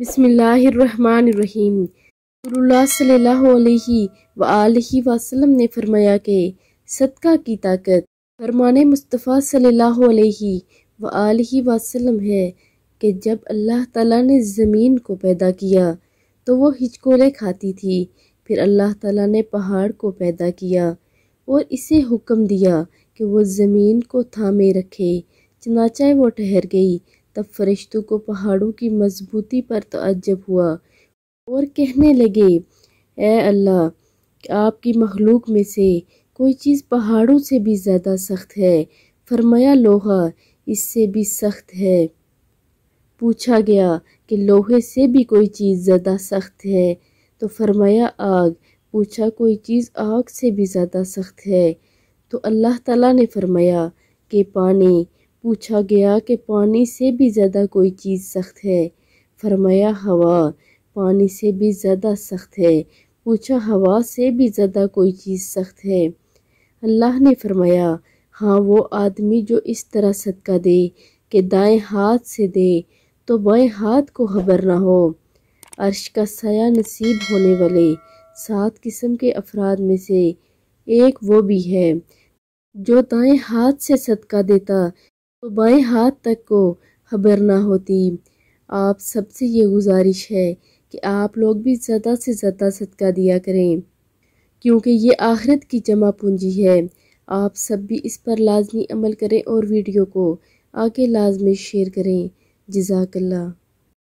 बसमीम सल्लल्लाहु वसल्लम ने फरमाया कि सदका की ताकत फरमान मुस्तफ़ा सल्लल्लाहु अलैहि वसल्लम है कि जब अल्लाह ताला ने ज़मीन को पैदा किया तो वो हिचकोले खाती थी फिर अल्लाह ताला ने पहाड़ को पैदा किया और इसे हुक्म दिया कि वो ज़मीन को थामे रखे चनाचाए वो ठहर गई तब फरिश्तों को पहाड़ों की मजबूती पर तजब हुआ और कहने लगे ए अल्लाह आपकी मखलूक में से कोई चीज़ पहाड़ों से भी ज़्यादा सख्त है फरमाया लोहा इससे भी सख्त है पूछा गया कि लोहे से भी कोई चीज़ ज़्यादा सख्त है तो फरमाया आग पूछा कोई चीज़ आग से भी ज़्यादा सख्त है तो अल्लाह ताला ने फरमाया कि पानी पूछा गया कि पानी से भी ज़्यादा कोई चीज़ सख्त है फरमाया हवा पानी से भी ज़्यादा सख्त है पूछा हवा से भी ज़्यादा कोई चीज़ सख्त है अल्लाह ने फरमाया हाँ वो आदमी जो इस तरह सदका दे कि दाएं हाथ से दे तो बाएं हाथ को खबर ना हो अर्श का सया नसीब होने वाले सात किस्म के अफराद में से एक वो भी है जो दाएं हाथ से सदका देता तो बाएं हाथ तक को खबर ना होती आप सबसे ये गुजारिश है कि आप लोग भी ज़्यादा से ज़्यादा सदका दिया करें क्योंकि ये आखिरत की जमा पूंजी है आप सब भी इस पर लाजमी अमल करें और वीडियो को आके लाजमी शेयर करें जजाकल्ला